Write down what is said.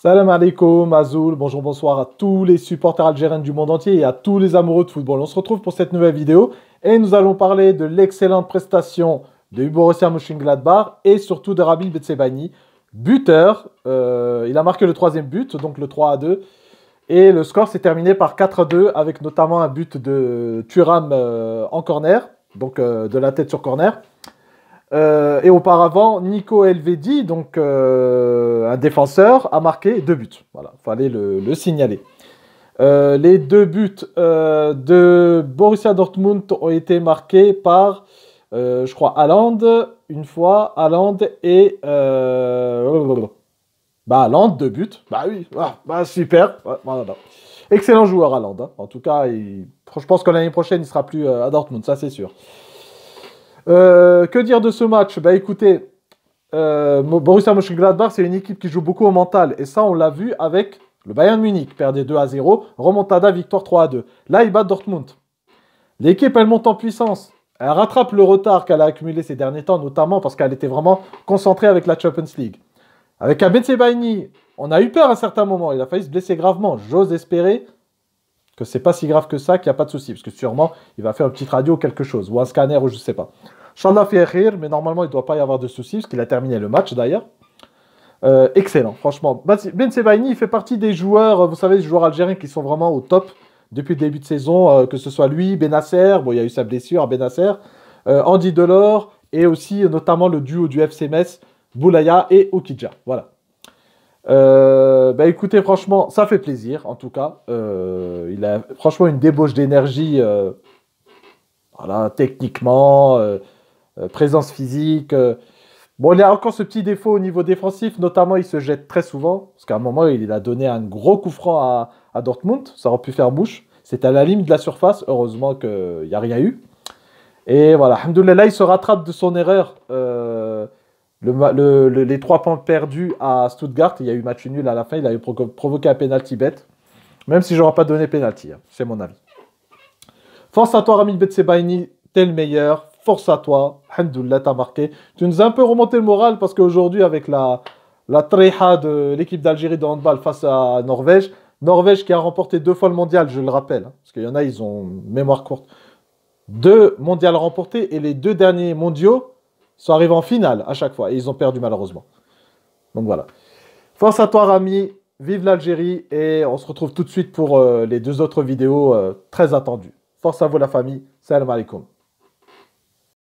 Salam alaikum, Azoul, bonjour, bonsoir à tous les supporters algériens du monde entier et à tous les amoureux de football. On se retrouve pour cette nouvelle vidéo et nous allons parler de l'excellente prestation de Borussia Mönchengladbach et surtout de Rabin Betsebani, buteur. Euh, il a marqué le troisième but, donc le 3 à 2. Et le score s'est terminé par 4 à 2 avec notamment un but de Thuram euh, en corner, donc euh, de la tête sur corner. Euh, et auparavant, Nico Elvedi, donc euh, un défenseur, a marqué deux buts. Voilà, fallait le, signaler. Euh, les deux buts de Borussia Dortmund ont été marqués par, je crois, Haaland, une fois, Haaland et... bah, deux buts. Bah oui, ah, bah, super. Excellent joueur, Haaland. Hein. En tout cas, je pense que l'année prochaine, il sera plus à Dortmund, ça c'est sûr. Euh, que dire de ce match Bah écoutez, euh, Borussia Mönchengladbach, c'est une équipe qui joue beaucoup au mental. Et ça, on l'a vu avec le Bayern Munich, perdait 2 à 0, remontada, victoire 3 à 2. Là, il bat Dortmund. L'équipe, elle monte en puissance. Elle rattrape le retard qu'elle a accumulé ces derniers temps, notamment parce qu'elle était vraiment concentrée avec la Champions League. Avec Abed Sebaini, on a eu peur à certain moment, Il a failli se blesser gravement. J'ose espérer que c'est pas si grave que ça, qu'il n'y a pas de souci, parce que sûrement, il va faire une petite radio ou quelque chose, ou un scanner, ou je ne sais pas fait rire, mais normalement, il ne doit pas y avoir de soucis, parce qu'il a terminé le match d'ailleurs. Euh, excellent, franchement. Ben Sebaini, il fait partie des joueurs, euh, vous savez, des joueurs algériens qui sont vraiment au top depuis le début de saison, euh, que ce soit lui, Benasser, bon, il y a eu sa blessure à Benasser, Andy Delors, et aussi notamment le duo du FC Metz, Boulaya et Okidja. Voilà. bah écoutez, franchement, ça fait plaisir, en tout cas. il a franchement une débauche d'énergie, voilà, techniquement euh, présence physique. Euh, bon, il a encore ce petit défaut au niveau défensif, notamment il se jette très souvent, parce qu'à un moment, il a donné un gros coup franc à, Dortmund, ça aurait pu faire bouche. C'était à la limite de la surface, heureusement qu'il n'y a rien eu. Et voilà, Alhamdoulilah, il se rattrape de son erreur. Euh, les trois points perdus à Stuttgart, il y a eu match nul à la fin, il a provoqué un penalty bête, même si je n'aurais pas donné penalty, hein, c'est mon avis. Force à toi, Ramil Betsebaini, t'es le meilleur force à toi. Alhamdoulilah, a marqué. Tu nous as un peu remonté le moral parce qu'aujourd'hui, avec la, la de l'équipe d'Algérie de handball face à Norvège, Norvège qui a remporté deux fois le mondial, je le rappelle, hein, parce qu'il y en a, ils ont mémoire courte. Deux mondiales remportés et les deux derniers mondiaux sont arrivés en finale à chaque fois et ils ont perdu malheureusement. Donc voilà. Force à toi, Rami. Vive l'Algérie et on se retrouve tout de suite pour euh, les deux autres vidéos euh, très attendues. Force à vous la famille. Salam alaikum.